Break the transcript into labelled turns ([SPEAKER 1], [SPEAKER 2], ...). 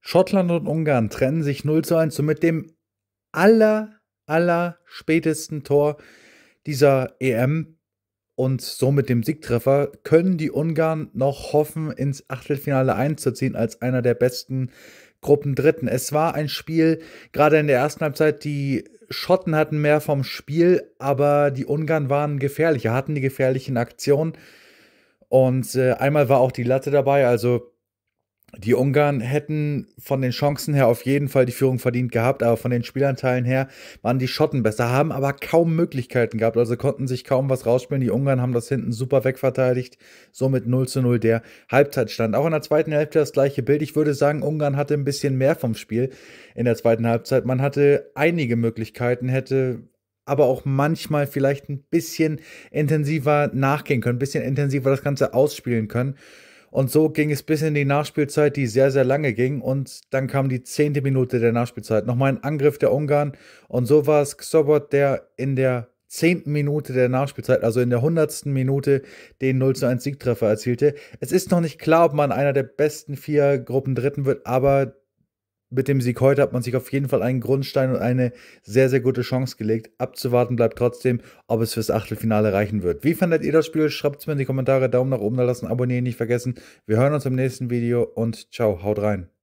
[SPEAKER 1] Schottland und Ungarn trennen sich 0 zu 1, mit dem aller, aller spätesten Tor dieser EM und somit dem Siegtreffer können die Ungarn noch hoffen, ins Achtelfinale einzuziehen als einer der besten Gruppendritten. Es war ein Spiel, gerade in der ersten Halbzeit, die Schotten hatten mehr vom Spiel, aber die Ungarn waren gefährlicher, hatten die gefährlichen Aktionen. Und äh, einmal war auch die Latte dabei, also die Ungarn hätten von den Chancen her auf jeden Fall die Führung verdient gehabt, aber von den Spielanteilen her waren die Schotten besser, haben aber kaum Möglichkeiten gehabt, also konnten sich kaum was rausspielen. Die Ungarn haben das hinten super wegverteidigt, somit 0 zu 0 der Halbzeitstand. Auch in der zweiten Hälfte das gleiche Bild. Ich würde sagen, Ungarn hatte ein bisschen mehr vom Spiel in der zweiten Halbzeit. Man hatte einige Möglichkeiten, hätte aber auch manchmal vielleicht ein bisschen intensiver nachgehen können, ein bisschen intensiver das Ganze ausspielen können. Und so ging es bis in die Nachspielzeit, die sehr, sehr lange ging. Und dann kam die zehnte Minute der Nachspielzeit. Nochmal ein Angriff der Ungarn. Und so war es Xobot, der in der zehnten Minute der Nachspielzeit, also in der hundertsten Minute, den 0 zu 1 Siegtreffer erzielte. Es ist noch nicht klar, ob man einer der besten vier Gruppen Dritten wird, aber mit dem Sieg heute hat man sich auf jeden Fall einen Grundstein und eine sehr, sehr gute Chance gelegt. Abzuwarten bleibt trotzdem, ob es fürs Achtelfinale reichen wird. Wie fandet ihr das Spiel? Schreibt es mir in die Kommentare. Daumen nach oben da lassen, abonnieren nicht vergessen. Wir hören uns im nächsten Video und ciao, haut rein.